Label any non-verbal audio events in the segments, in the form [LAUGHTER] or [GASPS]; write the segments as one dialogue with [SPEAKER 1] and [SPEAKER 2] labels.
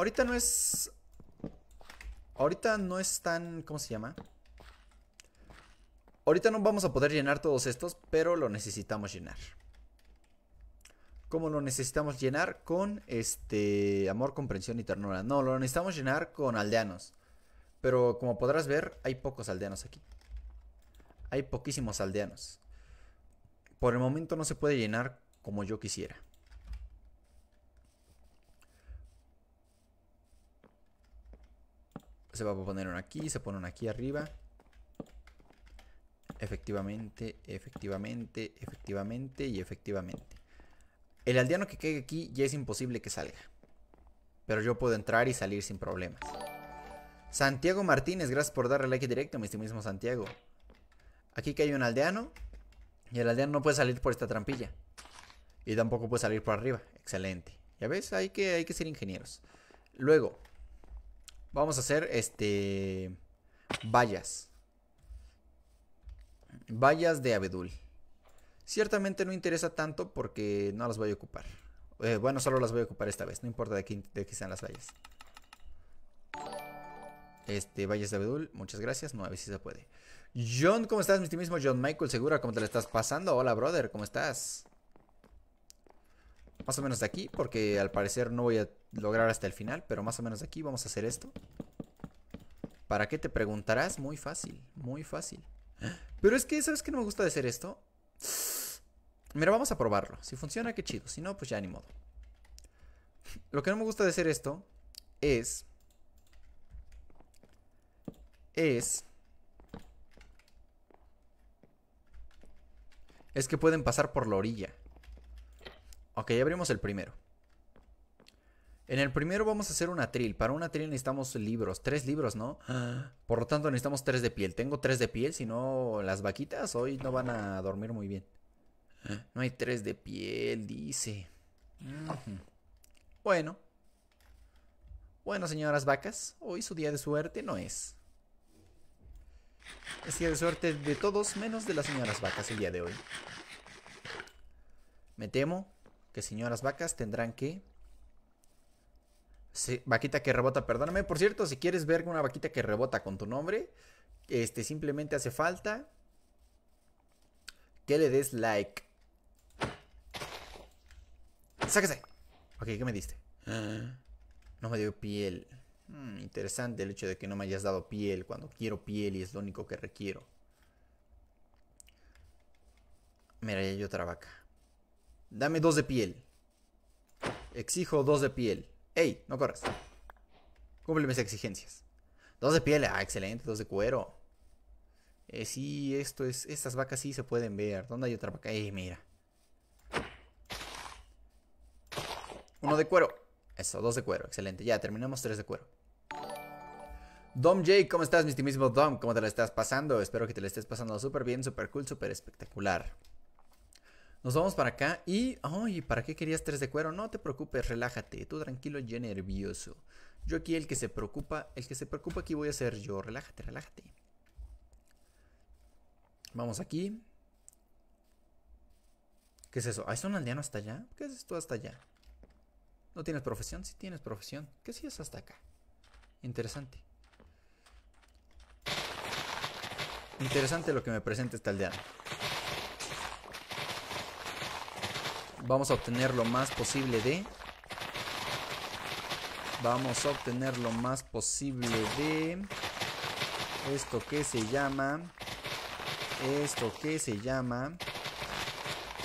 [SPEAKER 1] Ahorita no es... Ahorita no es tan... ¿Cómo se llama? Ahorita no vamos a poder llenar todos estos, pero lo necesitamos llenar. ¿Cómo lo necesitamos llenar? Con este... Amor, comprensión y ternura. No, lo necesitamos llenar con aldeanos. Pero como podrás ver, hay pocos aldeanos aquí. Hay poquísimos aldeanos. Por el momento no se puede llenar como yo quisiera. Se va a poner uno aquí, se pone uno aquí arriba. Efectivamente, efectivamente, efectivamente y efectivamente. El aldeano que caiga aquí ya es imposible que salga. Pero yo puedo entrar y salir sin problemas. Santiago Martínez, gracias por darle like directo, mi estimísimo Santiago. Aquí cae un aldeano. Y el aldeano no puede salir por esta trampilla. Y tampoco puede salir por arriba. Excelente. Ya ves, hay que, hay que ser ingenieros. Luego, Vamos a hacer este. Vallas. Vallas de abedul. Ciertamente no interesa tanto porque no las voy a ocupar. Eh, bueno, solo las voy a ocupar esta vez. No importa de qué, de sean las vallas. Este, vallas de abedul. Muchas gracias. No, a ver si se puede. John, ¿cómo estás? Mi mismo John Michael, segura, ¿cómo te la estás pasando? Hola, brother, ¿cómo estás? Más o menos de aquí, porque al parecer no voy a lograr hasta el final, pero más o menos aquí vamos a hacer esto. ¿Para qué te preguntarás? Muy fácil, muy fácil. Pero es que, ¿sabes qué no me gusta de hacer esto? Mira, vamos a probarlo. Si funciona, qué chido. Si no, pues ya ni modo. Lo que no me gusta de hacer esto es... Es... Es que pueden pasar por la orilla. Ok, abrimos el primero. En el primero vamos a hacer una tril. Para una tril necesitamos libros. Tres libros, ¿no? [GASPS] Por lo tanto necesitamos tres de piel. Tengo tres de piel, si no las vaquitas hoy no van a dormir muy bien. [GASPS] No hay tres de piel, dice. Bueno. Bueno, señoras vacas, hoy su día de suerte no es. Es día de suerte de todos menos de las señoras vacas el día de hoy. Me temo que señoras vacas tendrán que vaquita que rebota, perdóname. Por cierto, si quieres ver una vaquita que rebota con tu nombre, este simplemente hace falta que le des like. Sáquese. Ok, ¿qué me diste? No me dio piel. Hmm, interesante el hecho de que no me hayas dado piel cuando quiero piel y es lo único que requiero. Mira, ya hay otra vaca. Dame dos de piel. Exijo dos de piel. Ey, no corres. Cumple mis exigencias. Dos de piel, ah, excelente, dos de cuero. Eh, sí, esto es. Estas vacas sí se pueden ver. ¿Dónde hay otra vaca? Ey, mira. Uno de cuero. Eso, dos de cuero, excelente. Ya, terminamos tres de cuero. Dom J, ¿cómo estás, mi estimísimo Dom? ¿Cómo te lo estás pasando? Espero que te la estés pasando súper bien, súper cool, súper espectacular. Nos vamos para acá y... ¡Ay! ¿Para qué querías tres de cuero? No te preocupes, relájate. Tú tranquilo y nervioso. Yo aquí el que se preocupa... El que se preocupa aquí voy a ser yo. Relájate, relájate. Vamos aquí. ¿Qué es eso? ¿Hay ah, es un aldeano hasta allá? ¿Qué es esto hasta allá? ¿No tienes profesión? Sí tienes profesión. ¿Qué si es hasta acá? Interesante. Interesante lo que me presenta esta aldeano. Vamos a obtener lo más posible de... Vamos a obtener lo más posible de... Esto que se llama... Esto que se llama...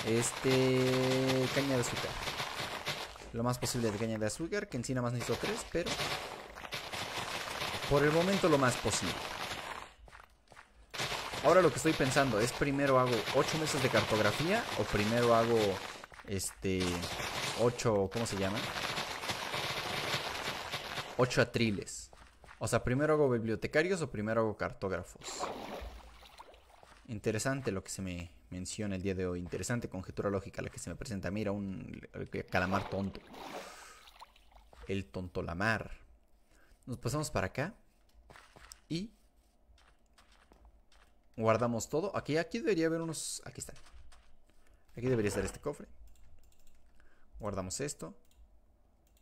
[SPEAKER 1] Este... Caña de azúcar. Lo más posible de caña de azúcar, que en sí nada más necesito tres, pero... Por el momento lo más posible. Ahora lo que estoy pensando es primero hago ocho meses de cartografía o primero hago este, 8. ¿cómo se llama? 8 atriles. O sea, primero hago bibliotecarios o primero hago cartógrafos. Interesante lo que se me menciona el día de hoy. Interesante conjetura lógica la que se me presenta. Mira, un calamar tonto. El tonto tontolamar. Nos pasamos para acá. Y... Guardamos todo. Aquí, aquí debería haber unos... Aquí están. Aquí debería estar este cofre. Guardamos esto.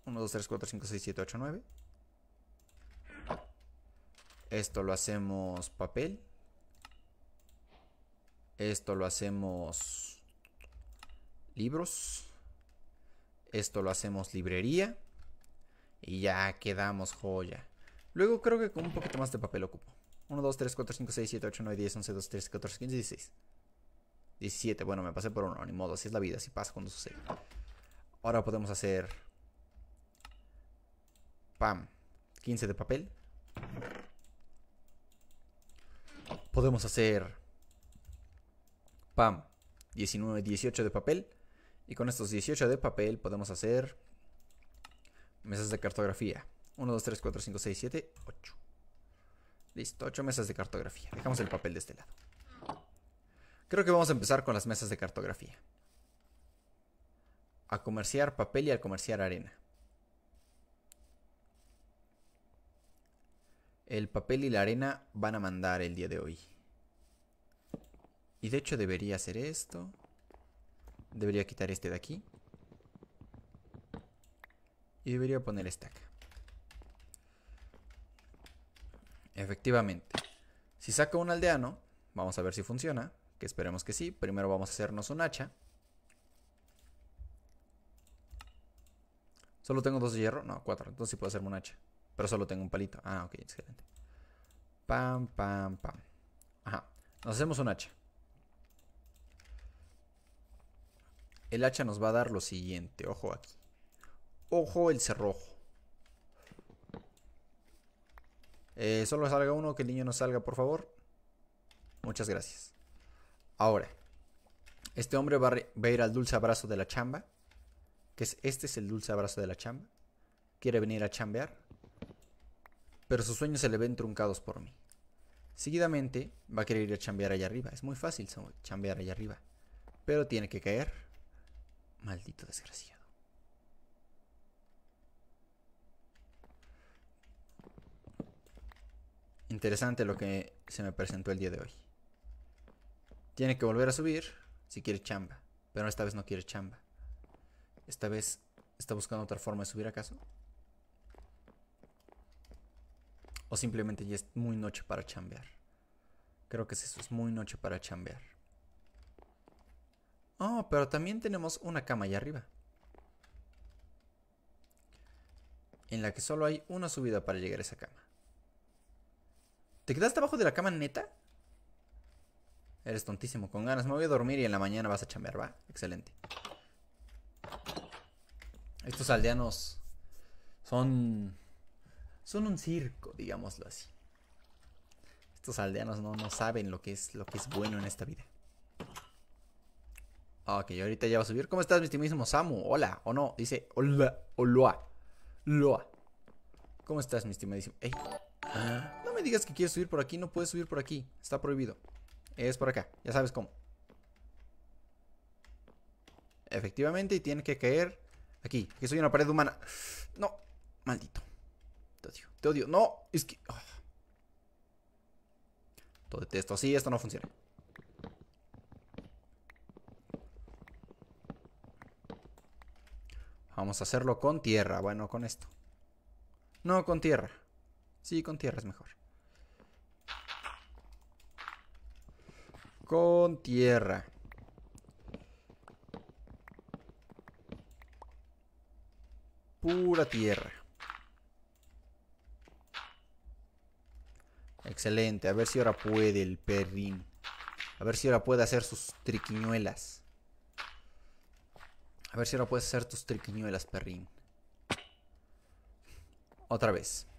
[SPEAKER 1] 1, 2, 3, 4, 5, 6, 7, 8, 9. Esto lo hacemos papel. Esto lo hacemos libros. Esto lo hacemos librería. Y ya quedamos joya. Luego creo que con un poquito más de papel ocupo. 1, 2, 3, 4, 5, 6, 7, 8, 9, 10, 11, 12, 13, 14, 15, 16. 17. Bueno, me pasé por uno, ni modo. Así es la vida, así pasa cuando sucede. Ahora podemos hacer... Pam. 15 de papel. Podemos hacer... Pam. 19, 18 de papel. Y con estos 18 de papel podemos hacer... Mesas de cartografía. 1, 2, 3, 4, 5, 6, 7, 8. Listo, 8 mesas de cartografía. Dejamos el papel de este lado. Creo que vamos a empezar con las mesas de cartografía a comerciar papel y a comerciar arena. El papel y la arena van a mandar el día de hoy. Y de hecho debería hacer esto. Debería quitar este de aquí. Y debería poner esta acá. Efectivamente. Si saco un aldeano, vamos a ver si funciona. Que esperemos que sí. Primero vamos a hacernos un hacha. Solo tengo dos de hierro. No, cuatro. Entonces sí puedo hacerme un hacha. Pero solo tengo un palito. Ah, ok, excelente. Pam, pam, pam. Ajá. Nos hacemos un hacha. El hacha nos va a dar lo siguiente. Ojo aquí. Ojo el cerrojo. Eh, solo salga uno, que el niño no salga, por favor. Muchas gracias. Ahora, este hombre va a ir al dulce abrazo de la chamba que este es el dulce abrazo de la chamba, quiere venir a chambear, pero sus sueños se le ven truncados por mí. Seguidamente va a querer ir a chambear allá arriba, es muy fácil chambear allá arriba, pero tiene que caer. Maldito desgraciado. Interesante lo que se me presentó el día de hoy. Tiene que volver a subir si quiere chamba, pero esta vez no quiere chamba. Esta vez está buscando otra forma de subir acaso. O simplemente ya es muy noche para chambear. Creo que es eso, es muy noche para chambear. Oh, pero también tenemos una cama allá arriba. En la que solo hay una subida para llegar a esa cama. ¿Te quedaste abajo de la cama neta? Eres tontísimo, con ganas. Me voy a dormir y en la mañana vas a chambear, ¿va? Excelente. Estos aldeanos son. son un circo, digámoslo así. Estos aldeanos no, no saben lo que es lo que es bueno en esta vida. Ok, ahorita ya va a subir. ¿Cómo estás, mi estimadísimo Samu? Hola, o no, dice hola, hola, loa. ¿Cómo estás, mi estimadísimo? No me digas que quieres subir por aquí, no puedes subir por aquí, está prohibido. Es por acá, ya sabes cómo efectivamente, y tiene que caer aquí. que soy una pared humana. No, maldito. Te odio, te odio. No, es que... te ah. Todo detesto así, esto no funciona. Vamos a hacerlo con tierra. Bueno, con esto. No, con tierra. Sí, con tierra es mejor. Con tierra. Pura tierra. Excelente. A ver si ahora puede el perrín. A ver si ahora puede hacer sus triquiñuelas. A ver si ahora puede hacer tus triquiñuelas, perrín. Otra vez.